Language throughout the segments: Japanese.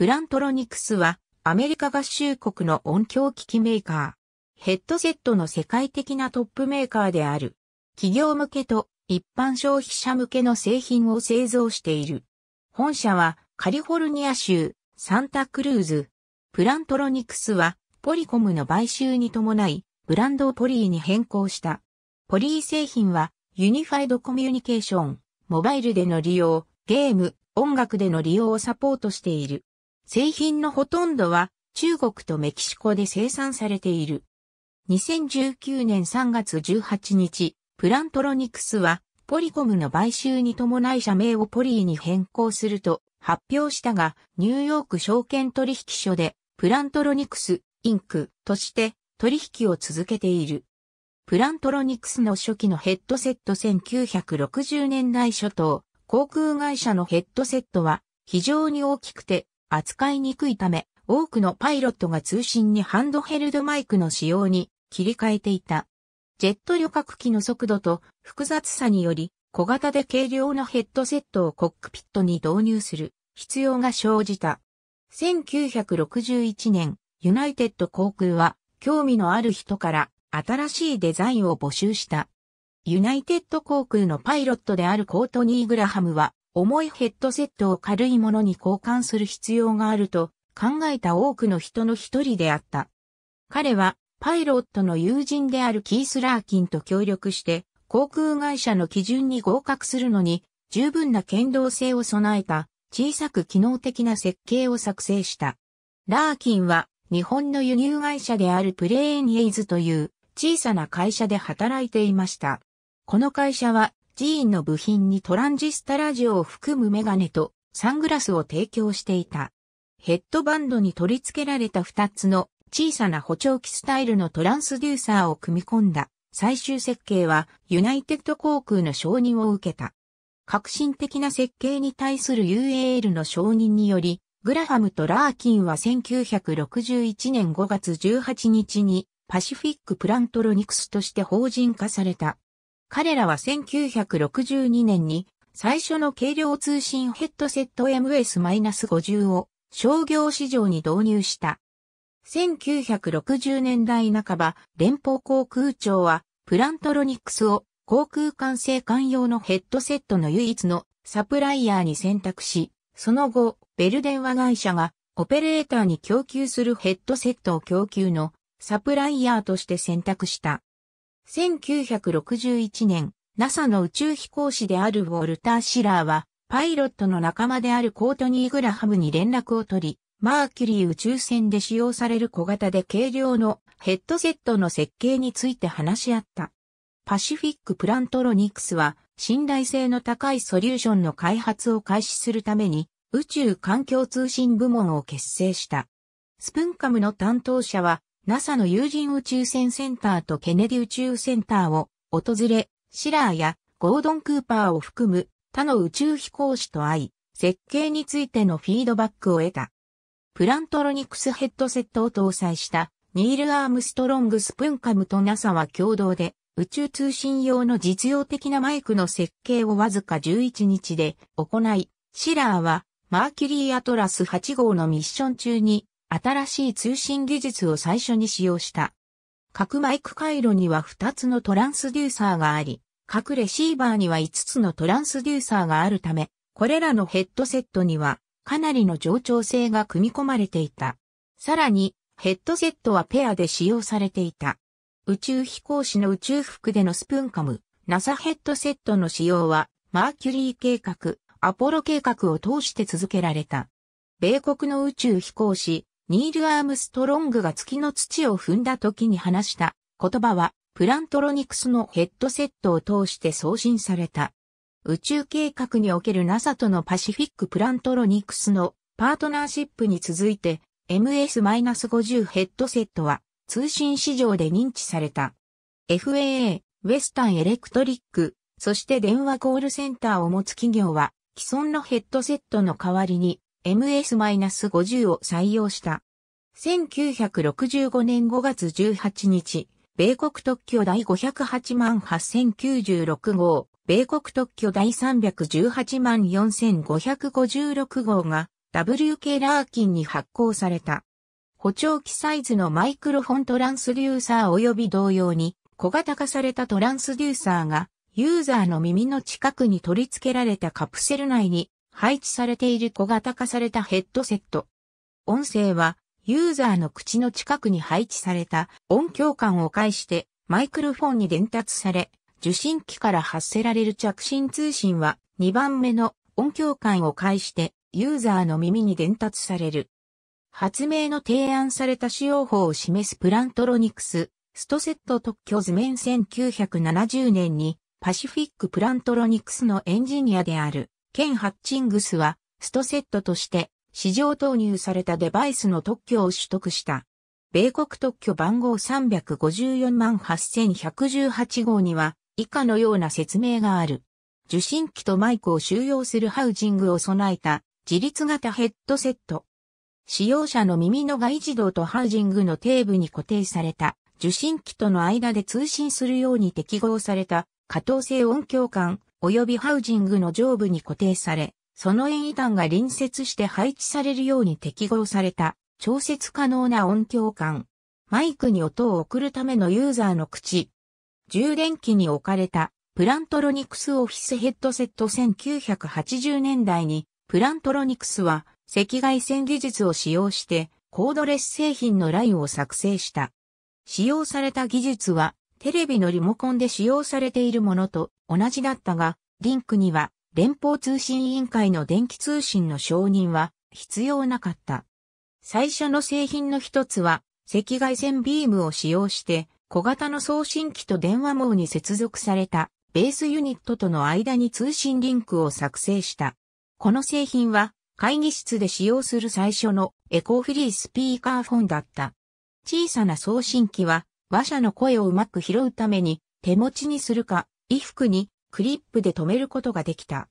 プラントロニクスはアメリカ合衆国の音響機器メーカー、ヘッドセットの世界的なトップメーカーである。企業向けと一般消費者向けの製品を製造している。本社はカリフォルニア州サンタクルーズ。プラントロニクスはポリコムの買収に伴いブランドをポリーに変更した。ポリー製品はユニファイドコミュニケーション、モバイルでの利用、ゲーム、音楽での利用をサポートしている。製品のほとんどは中国とメキシコで生産されている。2019年3月18日、プラントロニクスはポリコムの買収に伴い社名をポリーに変更すると発表したが、ニューヨーク証券取引所でプラントロニクス、インクとして取引を続けている。プラントロニクスの初期のヘッドセット1960年代初頭、航空会社のヘッドセットは非常に大きくて扱いにくいため、多くのパイロットが通信にハンドヘルドマイクの使用に切り替えていた。ジェット旅客機の速度と複雑さにより、小型で軽量のヘッドセットをコックピットに導入する必要が生じた。1961年、ユナイテッド航空は興味のある人から新しいデザインを募集した。ユナイテッド航空のパイロットであるコートニー・グラハムは重いヘッドセットを軽いものに交換する必要があると考えた多くの人の一人であった。彼はパイロットの友人であるキース・ラーキンと協力して航空会社の基準に合格するのに十分な剣道性を備えた小さく機能的な設計を作成した。ラーキンは日本の輸入会社であるプレーンエイズという小さな会社で働いていました。この会社は寺ーンの部品にトランジスタラジオを含むメガネとサングラスを提供していた。ヘッドバンドに取り付けられた2つの小さな補聴器スタイルのトランスデューサーを組み込んだ最終設計はユナイテッド航空の承認を受けた。革新的な設計に対する UAL の承認により、グラハムとラーキンは1961年5月18日にパシフィックプラントロニクスとして法人化された。彼らは1962年に最初の軽量通信ヘッドセット MS-50 を商業市場に導入した。1960年代半ば、連邦航空庁はプラントロニクスを航空管制官用のヘッドセットの唯一のサプライヤーに選択し、その後、ベル電話会社がオペレーターに供給するヘッドセットを供給のサプライヤーとして選択した。1961年、NASA の宇宙飛行士であるウォルター・シラーは、パイロットの仲間であるコートニー・グラハムに連絡を取り、マーキュリー宇宙船で使用される小型で軽量のヘッドセットの設計について話し合った。パシフィック・プラントロニクスは、信頼性の高いソリューションの開発を開始するために、宇宙環境通信部門を結成した。スプンカムの担当者は、NASA の有人宇宙船センターとケネディ宇宙センターを訪れ、シラーやゴードン・クーパーを含む他の宇宙飛行士と会い、設計についてのフィードバックを得た。プラントロニクスヘッドセットを搭載したニール・アームストロング・スプンカムと NASA は共同で宇宙通信用の実用的なマイクの設計をわずか11日で行い、シラーはマーキュリー・アトラス8号のミッション中に新しい通信技術を最初に使用した。各マイク回路には2つのトランスデューサーがあり、各レシーバーには5つのトランスデューサーがあるため、これらのヘッドセットにはかなりの冗長性が組み込まれていた。さらに、ヘッドセットはペアで使用されていた。宇宙飛行士の宇宙服でのスプーンカム、NASA ヘッドセットの使用は、マーキュリー計画、アポロ計画を通して続けられた。米国の宇宙飛行士、ニール・アームストロングが月の土を踏んだ時に話した言葉は、プラントロニクスのヘッドセットを通して送信された。宇宙計画における NASA とのパシフィックプラントロニクスのパートナーシップに続いて MS-50 ヘッドセットは通信市場で認知された。FAA、ウェスタンエレクトリック、そして電話コールセンターを持つ企業は既存のヘッドセットの代わりに MS-50 を採用した。1965年5月18日、米国特許第508万8096号、米国特許第318万4556号が WK ラーキンに発行された。補聴器サイズのマイクロフォントランスデューサー及び同様に小型化されたトランスデューサーがユーザーの耳の近くに取り付けられたカプセル内に配置されている小型化されたヘッドセット。音声はユーザーの口の近くに配置された音響感を介してマイクロフォンに伝達され、受信機から発せられる着信通信は2番目の音響感を介してユーザーの耳に伝達される。発明の提案された使用法を示すプラントロニクス、ストセット特許図面1970年にパシフィックプラントロニクスのエンジニアであるケン・ハッチングスは、ストセットとして、市場投入されたデバイスの特許を取得した。米国特許番号354万8118号には、以下のような説明がある。受信機とマイクを収容するハウジングを備えた自立型ヘッドセット。使用者の耳の外自動とハウジングの底部に固定された受信機との間で通信するように適合された可動性音響感及びハウジングの上部に固定され、その演板端が隣接して配置されるように適合された、調節可能な音響管。マイクに音を送るためのユーザーの口。充電器に置かれた、プラントロニクスオフィスヘッドセット1980年代に、プラントロニクスは赤外線技術を使用してコードレス製品のラインを作成した。使用された技術はテレビのリモコンで使用されているものと同じだったが、リンクには連邦通信委員会の電気通信の承認は必要なかった。最初の製品の一つは赤外線ビームを使用して小型の送信機と電話網に接続されたベースユニットとの間に通信リンクを作成した。この製品は会議室で使用する最初のエコフリースピーカーフォンだった。小さな送信機は話者の声をうまく拾うために手持ちにするか衣服にクリップで留めることができた。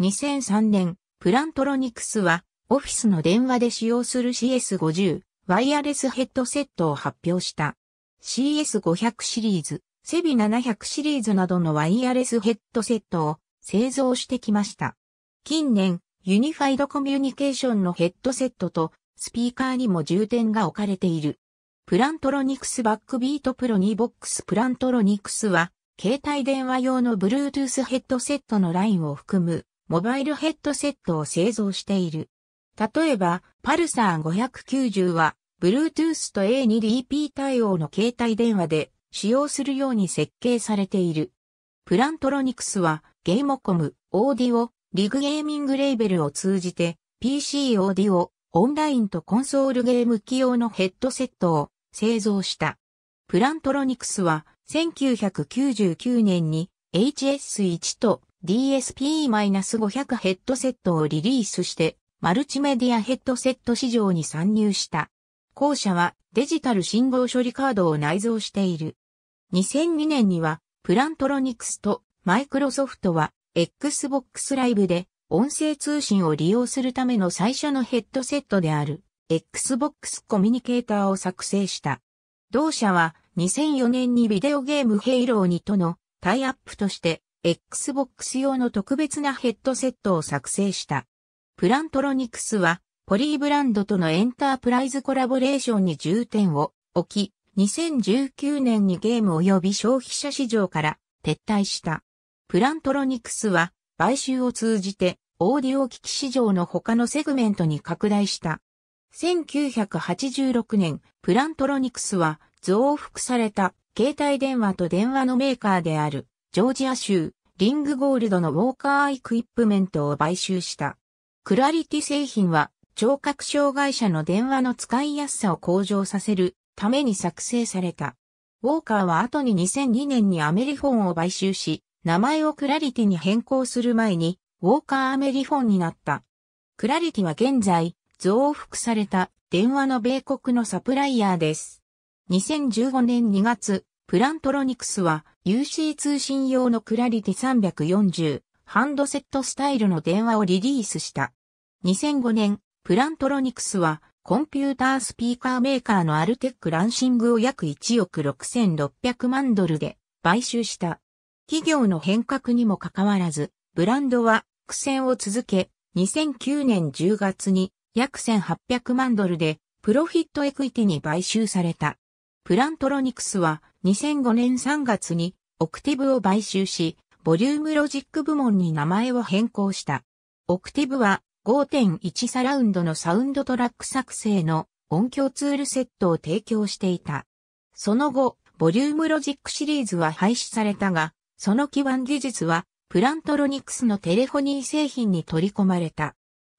2003年、プラントロニクスは、オフィスの電話で使用する CS50 ワイヤレスヘッドセットを発表した。CS500 シリーズ、セビ700シリーズなどのワイヤレスヘッドセットを製造してきました。近年、ユニファイドコミュニケーションのヘッドセットとスピーカーにも重点が置かれている。プラントロニクスバックビートプロ2ボックスプラントロニクスは携帯電話用の Bluetooth ヘッドセットのラインを含む、モバイルヘッドセットを製造している。例えば、パルサー590は、Bluetooth と A2DP 対応の携帯電話で使用するように設計されている。プラントロニクスは、ゲームコム、オーディオ、リグゲーミングレーベルを通じて、PC オーディオ、オンラインとコンソールゲーム機用のヘッドセットを製造した。プラントロニクスは1999年に HS1 と DSP-500 ヘッドセットをリリースしてマルチメディアヘッドセット市場に参入した。後者はデジタル信号処理カードを内蔵している。2002年にはプラントロニクスとマイクロソフトは Xbox Live で音声通信を利用するための最初のヘッドセットである Xbox コミュニケーターを作成した。同社は2004年にビデオゲームヘイロー2とのタイアップとして Xbox 用の特別なヘッドセットを作成した。プラントロニクスはポリーブランドとのエンタープライズコラボレーションに重点を置き、2019年にゲーム及び消費者市場から撤退した。プラントロニクスは買収を通じてオーディオ機器市場の他のセグメントに拡大した。1986年、プラントロニクスは増幅された携帯電話と電話のメーカーであるジョージア州リングゴールドのウォーカーエクイップメントを買収した。クラリティ製品は聴覚障害者の電話の使いやすさを向上させるために作成された。ウォーカーは後に2002年にアメリフォンを買収し、名前をクラリティに変更する前に、ウォーカーアメリフォンになった。クラリティは現在、増幅された電話の米国のサプライヤーです。2015年2月、プラントロニクスは UC 通信用のクラリティ340ハンドセットスタイルの電話をリリースした。2005年、プラントロニクスはコンピュータースピーカーメーカーのアルテックランシングを約1億6600万ドルで買収した。企業の変革にもかかわらず、ブランドは苦戦を続け、2009年10月に約1800万ドルでプロフィットエクイティに買収された。プラントロニクスは2005年3月にオクティブを買収し、ボリュームロジック部門に名前を変更した。オクティブは5.1サラウンドのサウンドトラック作成の音響ツールセットを提供していた。その後、ボリュームロジックシリーズは廃止されたが、その基盤技術はプラントロニクスのテレフォニー製品に取り込まれた。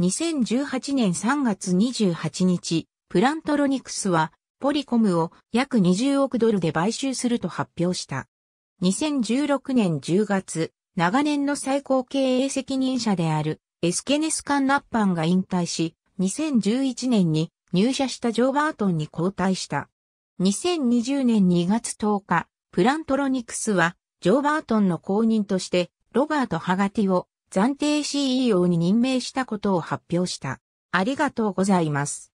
2018年3月28日、プラントロニクスは、ポリコムを約20億ドルで買収すると発表した。2016年10月、長年の最高経営責任者であるエスケネス・カンナッパンが引退し、2011年に入社したジョー・バートンに交代した。2020年2月10日、プラントロニクスは、ジョー・バートンの後任として、ロバート・ハガティを暫定 CEO に任命したことを発表した。ありがとうございます。